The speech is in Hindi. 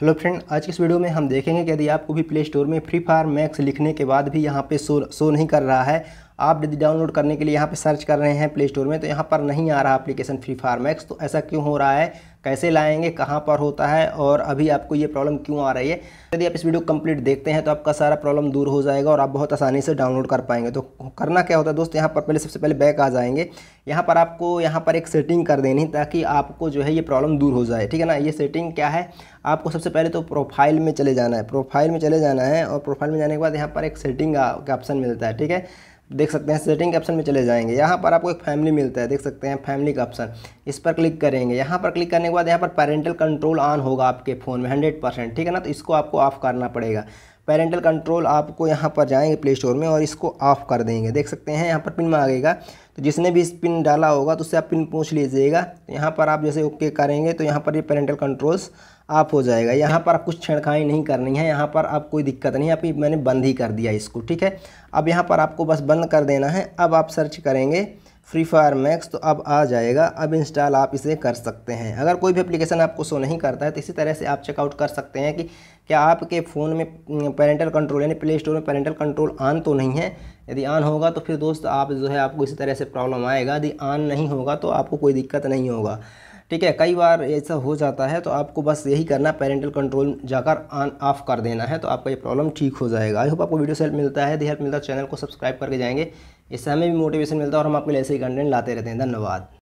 हेलो फ्रेंड आज के इस वीडियो में हम देखेंगे कि यदि आपको भी प्ले स्टोर में फ्री फायर मैक्स लिखने के बाद भी यहाँ पे शो शो नहीं कर रहा है आप यदि डाउनलोड करने के लिए यहाँ पर सर्च कर रहे हैं प्ले स्टोर में तो यहाँ पर नहीं आ रहा एप्लीकेशन फ्री मैक्स तो ऐसा क्यों हो रहा है कैसे लाएंगे कहाँ पर होता है और अभी आपको ये प्रॉब्लम क्यों आ रही है यदि आप इस वीडियो कंप्लीट देखते हैं तो आपका सारा प्रॉब्लम दूर हो जाएगा और आप बहुत आसानी से डाउनलोड कर पाएंगे तो करना क्या होता है दोस्त यहाँ पर पहले सबसे पहले बैक आ जाएंगे यहाँ पर आपको यहाँ पर एक सेटिंग कर देनी ताकि आपको जो है ये प्रॉब्लम दूर हो जाए ठीक है ना ये सेटिंग क्या है आपको सबसे पहले तो प्रोफाइल में चले जाना है प्रोफाइल में चले जाना है और प्रोफाइल में जाने के बाद यहाँ पर एक सेटिंग का ऑप्शन मिलता है ठीक है देख सकते हैं सेटिंग के ऑप्शन में चले जाएंगे यहाँ पर आपको एक फैमिली मिलता है देख सकते हैं फैमिली का ऑप्शन इस पर क्लिक करेंगे यहाँ पर क्लिक करने के बाद यहाँ पर पेरेंटल कंट्रोल ऑन होगा आपके फ़ोन में हंड्रेड परसेंट ठीक है ना तो इसको आपको ऑफ करना पड़ेगा पेरेंटल कंट्रोल आपको यहाँ पर जाएंगे प्ले स्टोर में और इसको ऑफ कर देंगे देख सकते हैं यहाँ पर पिन मांगेगा तो जिसने भी इस पिन डाला होगा तो उससे आप पिन पूछ लीजिएगा तो यहाँ पर आप जैसे ओके करेंगे तो यहाँ पर ये पेरेंटल कंट्रोल्स ऑफ हो जाएगा यहाँ पर आप कुछ छेड़खानी नहीं करनी है यहाँ पर आप कोई दिक्कत नहीं है अभी मैंने बंद ही कर दिया इसको ठीक है अब यहाँ पर आपको बस बंद कर देना है अब आप सर्च करेंगे फ्री फायर मैक्स तो अब आ जाएगा अब इंस्टॉल आप इसे कर सकते हैं अगर कोई भी एप्लीकेशन आपको शो नहीं करता है तो इसी तरह से आप चेकआउट कर सकते हैं कि क्या आपके फ़ोन में पेरेंटल कंट्रोल यानी प्ले स्टोर में पेरेंटल कंट्रोल ऑन तो नहीं है यदि ऑन होगा तो फिर दोस्त आप जो है आपको इसी तरह से प्रॉब्लम आएगा यदि ऑन नहीं होगा तो आपको कोई दिक्कत नहीं होगा ठीक है कई बार ऐसा हो जाता है तो आपको बस यही करना पेरेंटल कंट्रोल जाकर ऑन ऑफ कर देना है तो आपका ये प्रॉब्लम ठीक हो जाएगा आई होप आपको वीडियो से हेल्प मिलता है हेल्प मिलता है चैनल को सब्सक्राइब करके जाएंगे इससे हमें भी मोटिवेशन मिलता है और हम आपके लिए ऐसे ही कंटेंट लाते रहते हैं धन्यवाद